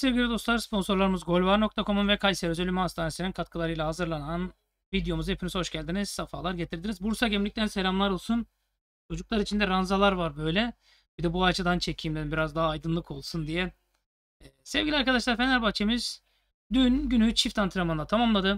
sevgili dostlar sponsorlarımız golvar.com'un ve Kayseri Özel Ümü Hastanesi'nin katkılarıyla hazırlanan videomuza hepiniz hoş geldiniz. Safalar getirdiniz. Bursa Gemlik'ten selamlar olsun. Çocuklar içinde ranzalar var böyle. Bir de bu açıdan çekeyim dedim biraz daha aydınlık olsun diye. Ee, sevgili arkadaşlar Fenerbahçe'miz dün günü çift antrenmanla tamamladı.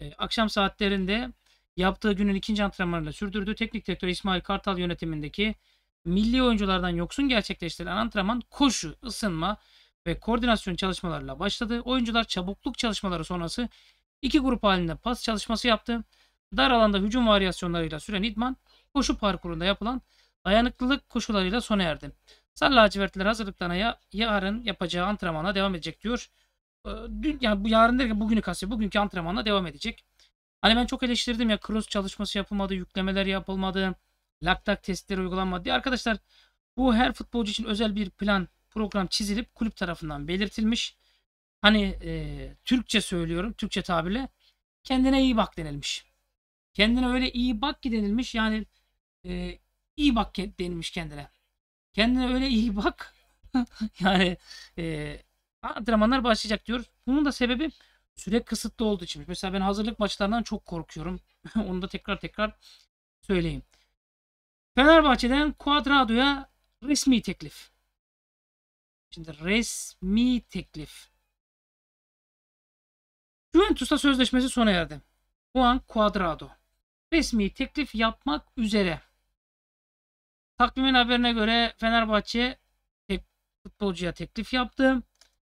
Ee, akşam saatlerinde yaptığı günün ikinci antrenmanıyla sürdürdü. Teknik direktör İsmail Kartal yönetimindeki milli oyunculardan yoksun gerçekleştirilen antrenman koşu, ısınma, ve koordinasyon çalışmalarıyla başladı. Oyuncular çabukluk çalışmaları sonrası iki grup halinde pas çalışması yaptı. Dar alanda hücum varyasyonlarıyla süren idman koşu parkurunda yapılan dayanıklılık koşularıyla sona erdi. Salla lacivertler hazırlıklarına ya, yarın yapacağı antrenmana devam edecek diyor. Ee, dün, yani bu yarın derken bugünü kastediyor. Bugünkü antrenmana devam edecek. Hani ben çok eleştirdim ya cross çalışması yapılmadı, yüklemeler yapılmadı, laktak testleri uygulanmadı Arkadaşlar bu her futbolcu için özel bir plan program çizilip kulüp tarafından belirtilmiş. Hani e, Türkçe söylüyorum, Türkçe tabirle kendine iyi bak denilmiş. Kendine öyle iyi bak ki denilmiş. Yani e, iyi bak denilmiş kendine. Kendine öyle iyi bak. yani e, antrenmanlar başlayacak diyor. Bunun da sebebi süre kısıtlı olduğu için. Mesela ben hazırlık maçlarından çok korkuyorum. Onu da tekrar tekrar söyleyeyim. Fenerbahçe'den Cuadrado'ya resmi teklif. Şimdi resmi teklif. Juventus'ta sözleşmesi sona erdi. Juan Cuadrado. Resmi teklif yapmak üzere. Takvimin haberine göre Fenerbahçe tek, futbolcuya teklif yaptı.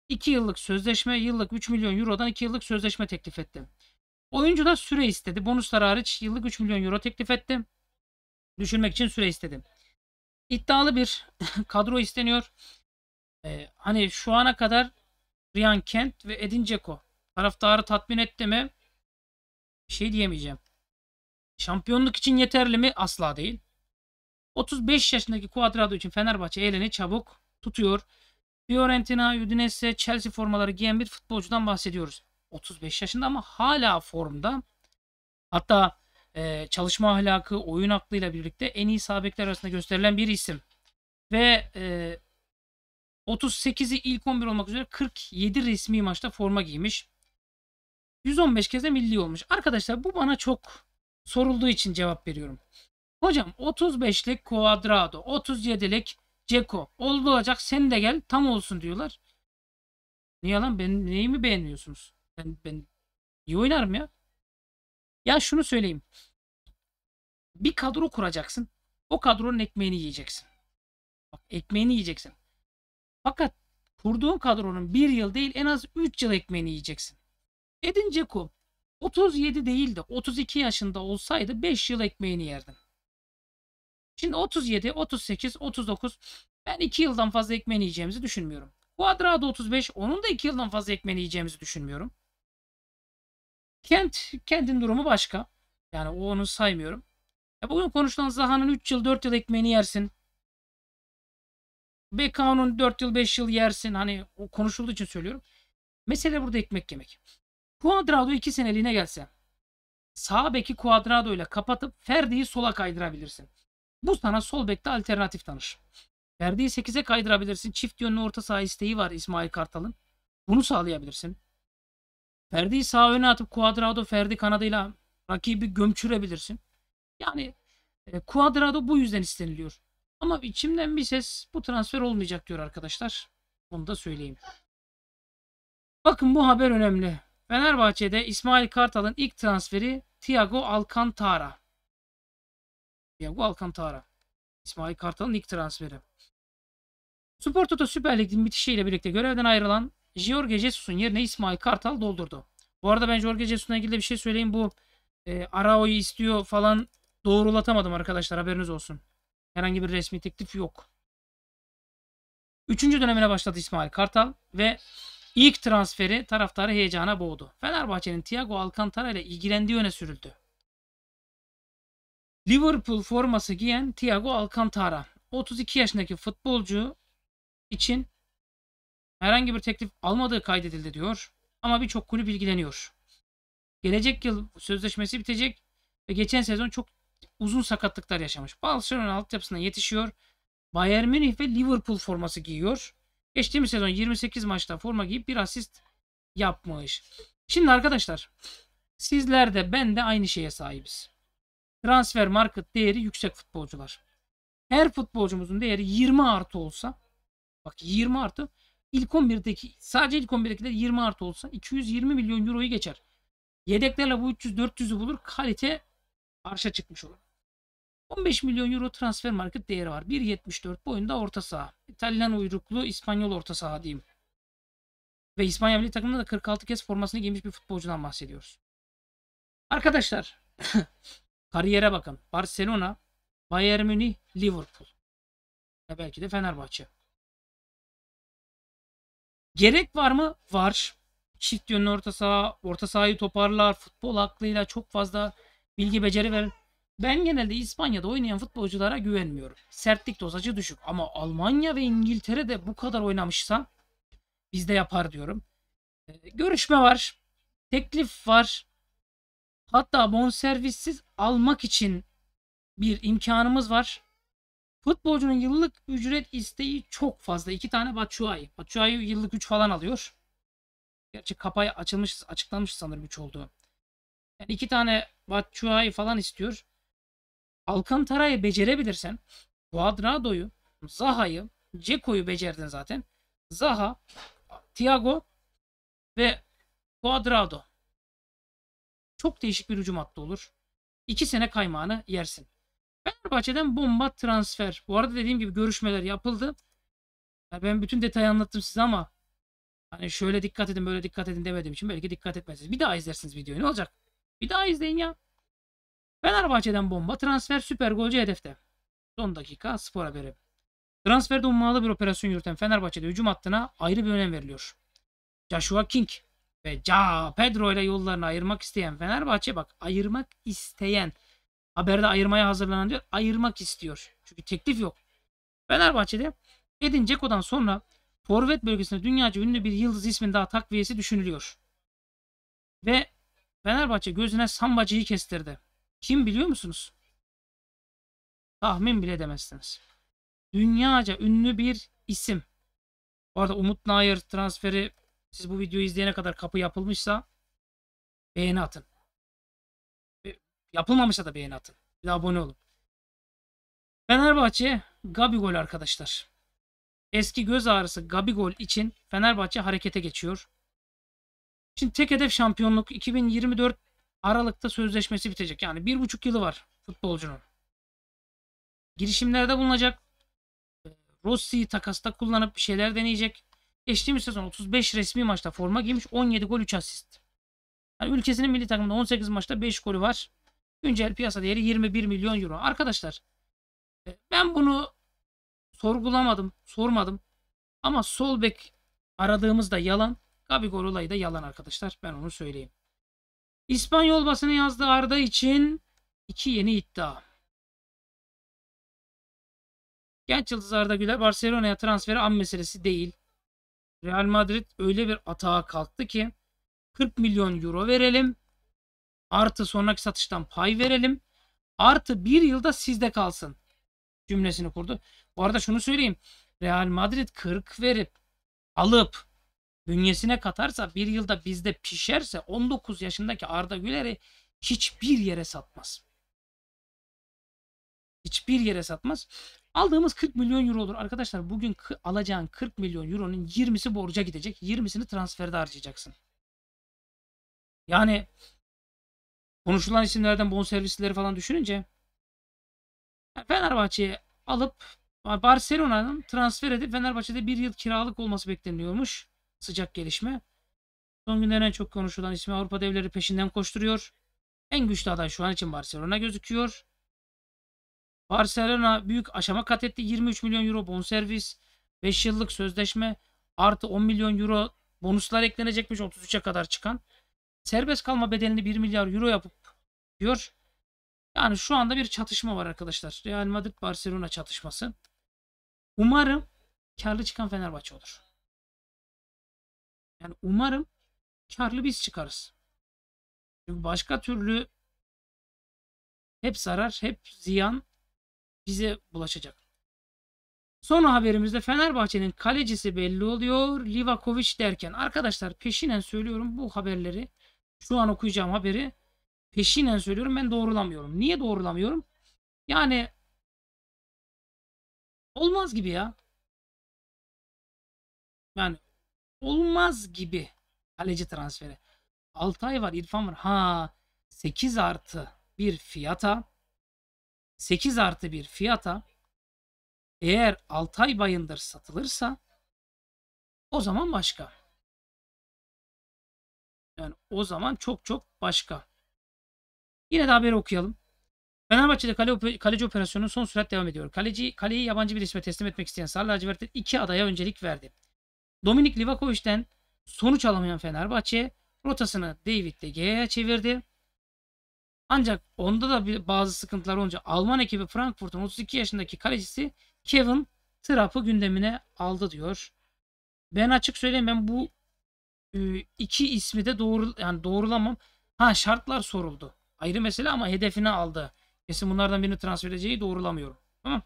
2 yıllık sözleşme, yıllık 3 milyon eurodan 2 yıllık sözleşme teklif etti. Oyuncu da süre istedi. Bonuslar hariç yıllık 3 milyon euro teklif etti. Düşünmek için süre istedi. İddialı bir kadro isteniyor. Ee, hani şu ana kadar Ryan Kent ve Edin Dzeko taraftarı tatmin etti mi? Bir şey diyemeyeceğim. Şampiyonluk için yeterli mi? Asla değil. 35 yaşındaki Cuadrado için Fenerbahçe elini çabuk tutuyor. Fiorentina, Udinese, Chelsea formaları giyen bir futbolcudan bahsediyoruz. 35 yaşında ama hala formda. Hatta e, çalışma ahlakı, oyun aklıyla birlikte en iyi sabekler arasında gösterilen bir isim. Ve e, 38'i ilk 11 olmak üzere 47 resmi maçta forma giymiş. 115 kez de milli olmuş. Arkadaşlar bu bana çok sorulduğu için cevap veriyorum. Hocam 35'lik Cuadrado, 37'lik Ceko. Oldu olacak sen de gel tam olsun diyorlar. Niye lan ben neyi mi beğenmiyorsunuz? Ben, ben iyi oynarım ya. Ya şunu söyleyeyim. Bir kadro kuracaksın. O kadronun ekmeğini yiyeceksin. Bak ekmeğini yiyeceksin. Fakat kurduğun kadronun bir yıl değil en az 3 yıl ekmeğini yiyeceksin. Edin Dzeko 37 değil de 32 yaşında olsaydı 5 yıl ekmeğini yerdin. Şimdi 37, 38, 39 ben 2 yıldan fazla ekmeğini yiyeceğimizi düşünmüyorum. Quadrado 35 onun da 2 yıldan fazla ekmeğini yiyeceğimizi düşünmüyorum. Kent, Kent'in durumu başka. Yani onu saymıyorum. Ya e, bugün konuşulan Zaha'nın 3 yıl 4 yıl ekmeğini yersin. Beckham'ın 4 yıl 5 yıl yersin hani o konuşulduğu için söylüyorum. Mesele burada ekmek yemek. Cuadrado 2 seneliğine gelse sağ beki Cuadrado ile kapatıp Ferdi'yi sola kaydırabilirsin. Bu sana sol bekte alternatif tanır. Ferdi'yi 8'e kaydırabilirsin. Çift yönlü orta saha isteği var İsmail Kartal'ın. Bunu sağlayabilirsin. Ferdi'yi sağ öne atıp Cuadrado Ferdi kanadıyla rakibi gömçürebilirsin. Yani e, Cuadrado bu yüzden isteniliyor. Ama içimden bir ses bu transfer olmayacak diyor arkadaşlar. Bunu da söyleyeyim. Bakın bu haber önemli. Fenerbahçe'de İsmail Kartal'ın ilk transferi Thiago Alcantara. Thiago Alcantara. İsmail Kartal'ın ilk transferi. Spor Toto Süper Lig'in bitişiyle birlikte görevden ayrılan Jorge Jesus'un yerine İsmail Kartal doldurdu. Bu arada ben Jorge Jesus'un ilgili bir şey söyleyeyim. Bu e, Arao'yu istiyor falan doğrulatamadım arkadaşlar haberiniz olsun. Herhangi bir resmi teklif yok. Üçüncü dönemine başladı İsmail Kartal ve ilk transferi taraftarı heyecana boğdu. Fenerbahçe'nin Thiago Alcantara ile ilgilendiği öne sürüldü. Liverpool forması giyen Thiago Alcantara 32 yaşındaki futbolcu için herhangi bir teklif almadığı kaydedildi diyor. Ama birçok kulüp ilgileniyor. Gelecek yıl sözleşmesi bitecek ve geçen sezon çok uzun sakatlıklar yaşamış. Barcelona altyapısına yetişiyor. Bayern Münih ve Liverpool forması giyiyor. Geçtiğimiz sezon 28 maçta forma giyip bir asist yapmış. Şimdi arkadaşlar sizler de ben de aynı şeye sahibiz. Transfer market değeri yüksek futbolcular. Her futbolcumuzun değeri 20 artı olsa bak 20 artı ilk 11'deki sadece ilk 11'dekiler 20 artı olsa 220 milyon euroyu geçer. Yedeklerle bu 300-400'ü bulur kalite arşa çıkmış olur. 15 milyon euro transfer market değeri var. 1.74 boyunda orta saha. İtalyan uyruklu İspanyol orta saha diyeyim. Ve İspanya milli takımında da 46 kez formasını giymiş bir futbolcudan bahsediyoruz. Arkadaşlar kariyere bakın. Barcelona, Bayern Münih, Liverpool. Ve belki de Fenerbahçe. Gerek var mı? Var. Çift yönlü orta saha, orta sahayı toparlar. Futbol aklıyla çok fazla bilgi beceri ver. Ben genelde İspanya'da oynayan futbolculara güvenmiyorum. Sertlik dozacı düşük ama Almanya ve İngiltere'de bu kadar oynamışsa biz de yapar diyorum. Ee, görüşme var. Teklif var. Hatta bonservissiz almak için bir imkanımız var. Futbolcunun yıllık ücret isteği çok fazla. İki tane Batshuayi. Batshuayi yıllık 3 falan alıyor. Gerçi kapayı açılmış, açıklanmış sanırım 3 olduğu. Yani iki tane Batshuayi falan istiyor. Alcantara'yı becerebilirsen Cuadrado'yu, Zaha'yı, Ceko'yu becerdin zaten. Zaha, Thiago ve Cuadrado. Çok değişik bir hücum hattı olur. İki sene kaymağını yersin. Fenerbahçe'den bomba transfer. Bu arada dediğim gibi görüşmeler yapıldı. Yani ben bütün detayı anlattım size ama hani şöyle dikkat edin böyle dikkat edin demediğim için belki dikkat etmezsiniz. Bir daha izlersiniz videoyu ne olacak? Bir daha izleyin ya. Fenerbahçe'den bomba. Transfer süper golcü hedefte. Son dakika spor haberi. Transferde ummalı bir operasyon yürüten Fenerbahçe'de hücum hattına ayrı bir önem veriliyor. Joshua King ve Ca Pedro ile yollarını ayırmak isteyen Fenerbahçe bak ayırmak isteyen haberde ayırmaya hazırlanan diyor ayırmak istiyor. Çünkü teklif yok. Fenerbahçe'de Edin Ceko'dan sonra forvet bölgesinde dünyaca ünlü bir yıldız isminde atak takviyesi düşünülüyor. Ve Fenerbahçe gözüne Sambacı'yı kestirdi. Kim biliyor musunuz? Tahmin bile demezsiniz. Dünyaca ünlü bir isim. Bu arada Umut Nair transferi siz bu videoyu izleyene kadar kapı yapılmışsa beğeni atın. E, yapılmamışsa da beğeni atın. Bir de abone olun. Fenerbahçe Gabigol arkadaşlar. Eski göz ağrısı Gabigol için Fenerbahçe harekete geçiyor. Şimdi tek hedef şampiyonluk 2024 Aralık'ta sözleşmesi bitecek. Yani bir buçuk yılı var futbolcunun. Girişimlerde bulunacak. Ee, Rossi'yi takasta kullanıp bir şeyler deneyecek. Geçtiğimiz sezon 35 resmi maçta forma giymiş. 17 gol 3 asist. Yani ülkesinin milli takımında 18 maçta 5 golü var. Güncel piyasa değeri 21 milyon euro. Arkadaşlar e, ben bunu sorgulamadım, sormadım. Ama sol bek aradığımızda yalan. Gabigol olayı da yalan arkadaşlar. Ben onu söyleyeyim. İspanyol basını yazdı Arda için iki yeni iddia. Genç yıldız Arda Güler Barcelona'ya transferi an meselesi değil. Real Madrid öyle bir atağa kalktı ki 40 milyon euro verelim. Artı sonraki satıştan pay verelim. Artı bir yılda sizde kalsın cümlesini kurdu. Bu arada şunu söyleyeyim. Real Madrid 40 verip alıp bünyesine katarsa bir yılda bizde pişerse 19 yaşındaki Arda Güler'i hiçbir yere satmaz. Hiçbir yere satmaz. Aldığımız 40 milyon euro olur. Arkadaşlar bugün alacağın 40 milyon euronun 20'si borca gidecek. 20'sini transferde harcayacaksın. Yani konuşulan isimlerden bonservisleri falan düşününce Fenerbahçe'ye alıp Barcelona'nın transfer edip Fenerbahçe'de bir yıl kiralık olması bekleniyormuş sıcak gelişme. Son günlerin en çok konuşulan ismi Avrupa devleri peşinden koşturuyor. En güçlü aday şu an için Barcelona gözüküyor. Barcelona büyük aşama kat etti. 23 milyon euro bonservis, 5 yıllık sözleşme artı 10 milyon euro bonuslar eklenecekmiş 33'e kadar çıkan. Serbest kalma bedelini 1 milyar euro yapıp diyor. Yani şu anda bir çatışma var arkadaşlar. Real Madrid Barcelona çatışması. Umarım karlı çıkan Fenerbahçe olur. Yani umarım karlı biz çıkarız. Çünkü başka türlü hep zarar, hep ziyan bize bulaşacak. Son haberimizde Fenerbahçe'nin kalecisi belli oluyor. Livakovic derken arkadaşlar peşinen söylüyorum bu haberleri. Şu an okuyacağım haberi peşinen söylüyorum ben doğrulamıyorum. Niye doğrulamıyorum? Yani olmaz gibi ya. Yani olmaz gibi kaleci transferi. Altay var, İrfan var. Ha 8 artı bir fiyata 8 artı bir fiyata eğer Altay Bayındır satılırsa o zaman başka. Yani o zaman çok çok başka. Yine de haberi okuyalım. Fenerbahçe'de kale, kaleci operasyonu son sürat devam ediyor. Kaleci, kaleyi yabancı bir isme teslim etmek isteyen Sarı Lacivert'e iki adaya öncelik verdi. Dominik Livakovic'den sonuç alamayan Fenerbahçe rotasını David de Gea'ya çevirdi. Ancak onda da bir bazı sıkıntılar olunca Alman ekibi Frankfurt'un 32 yaşındaki kalecisi Kevin Trapp'ı gündemine aldı diyor. Ben açık söyleyeyim ben bu e, iki ismi de doğru yani doğrulamam. Ha şartlar soruldu. Ayrı mesele ama hedefini aldı. Kesin bunlardan birini transfer edeceği doğrulamıyorum. Tamam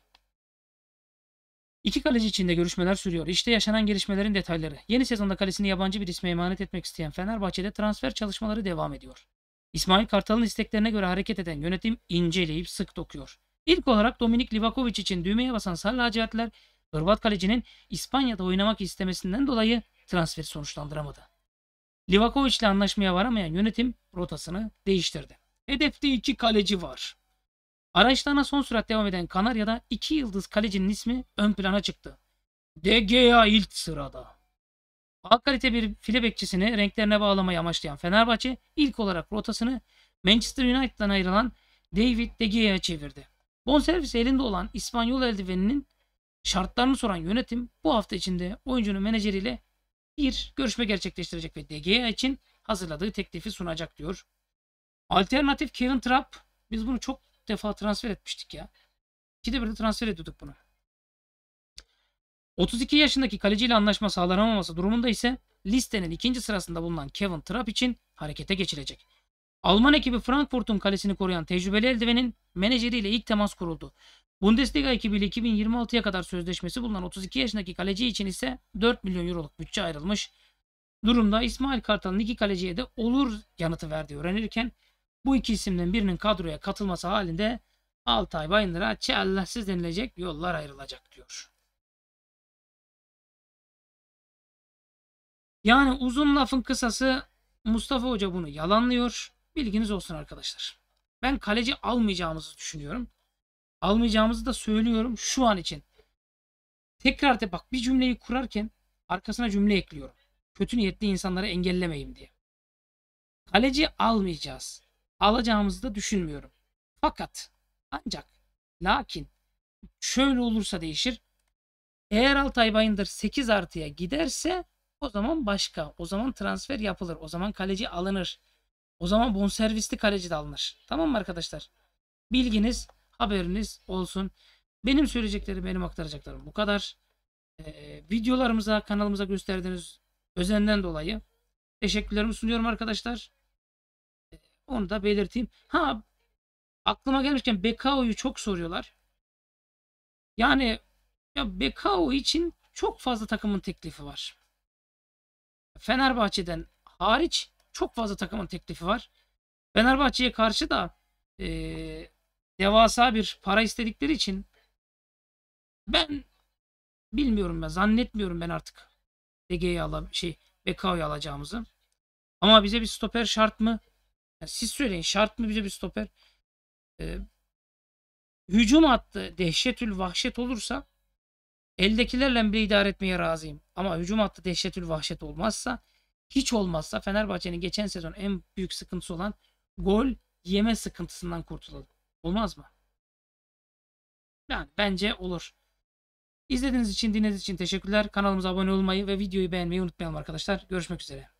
İki kaleci içinde görüşmeler sürüyor. İşte yaşanan gelişmelerin detayları. Yeni sezonda kalesini yabancı bir isme emanet etmek isteyen Fenerbahçe'de transfer çalışmaları devam ediyor. İsmail Kartal'ın isteklerine göre hareket eden yönetim inceleyip sık dokuyor. İlk olarak Dominik Livakovic için düğmeye basan sarı lacivertler Hırvat kalecinin İspanya'da oynamak istemesinden dolayı transferi sonuçlandıramadı. Livakovic ile anlaşmaya varamayan yönetim rotasını değiştirdi. Hedefte iki kaleci var. Araçlarına son sürat devam eden Kanarya'da iki yıldız kalecinin ismi ön plana çıktı. De Gea ilk sırada. A kalite bir file bekçisini renklerine bağlamayı amaçlayan Fenerbahçe ilk olarak rotasını Manchester United'dan ayrılan David De Gea'ya çevirdi. Bonservis elinde olan İspanyol eldiveninin şartlarını soran yönetim bu hafta içinde oyuncunun menajeriyle bir görüşme gerçekleştirecek ve De Gea için hazırladığı teklifi sunacak diyor. Alternatif Kevin Trapp biz bunu çok defa transfer etmiştik ya. İkide bir de transfer ediyorduk bunu. 32 yaşındaki kaleciyle anlaşma sağlanamaması durumunda ise listenin ikinci sırasında bulunan Kevin Trapp için harekete geçilecek. Alman ekibi Frankfurt'un kalesini koruyan tecrübeli eldivenin menajeriyle ilk temas kuruldu. Bundesliga ekibiyle 2026'ya kadar sözleşmesi bulunan 32 yaşındaki kaleci için ise 4 milyon euroluk bütçe ayrılmış. Durumda İsmail Kartal'ın iki kaleciye de olur yanıtı verdiği öğrenirken bu iki isimden birinin kadroya katılması halinde Altay Bayındır'a çellesiz denilecek yollar ayrılacak diyor. Yani uzun lafın kısası Mustafa Hoca bunu yalanlıyor. Bilginiz olsun arkadaşlar. Ben kaleci almayacağımızı düşünüyorum. Almayacağımızı da söylüyorum şu an için. Tekrar de bak bir cümleyi kurarken arkasına cümle ekliyorum. Kötü niyetli insanları engellemeyim diye. Kaleci almayacağız alacağımızı da düşünmüyorum. Fakat ancak lakin şöyle olursa değişir. Eğer Altay Bayındır 8 artıya giderse o zaman başka. O zaman transfer yapılır. O zaman kaleci alınır. O zaman bonservisli kaleci de alınır. Tamam mı arkadaşlar? Bilginiz, haberiniz olsun. Benim söyleyeceklerim, benim aktaracaklarım bu kadar. Ee, videolarımıza, kanalımıza gösterdiğiniz özenden dolayı teşekkürlerimi sunuyorum arkadaşlar. Onu da belirteyim. Ha aklıma gelmişken Bekao'yu çok soruyorlar. Yani ya Bekao için çok fazla takımın teklifi var. Fenerbahçe'den hariç çok fazla takımın teklifi var. Fenerbahçe'ye karşı da e, devasa bir para istedikleri için ben bilmiyorum ben zannetmiyorum ben artık DG'yi ala şey Bekao'yu alacağımızı. Ama bize bir stoper şart mı? Yani siz söyleyin şart mı bize bir stoper? Ee, hücum attı dehşetül vahşet olursa eldekilerle bile idare etmeye razıyım. Ama hücum attı dehşetül vahşet olmazsa hiç olmazsa Fenerbahçe'nin geçen sezon en büyük sıkıntısı olan gol yeme sıkıntısından kurtulalım. Olmaz mı? Yani bence olur. İzlediğiniz için, dinlediğiniz için teşekkürler. Kanalımıza abone olmayı ve videoyu beğenmeyi unutmayalım arkadaşlar. Görüşmek üzere.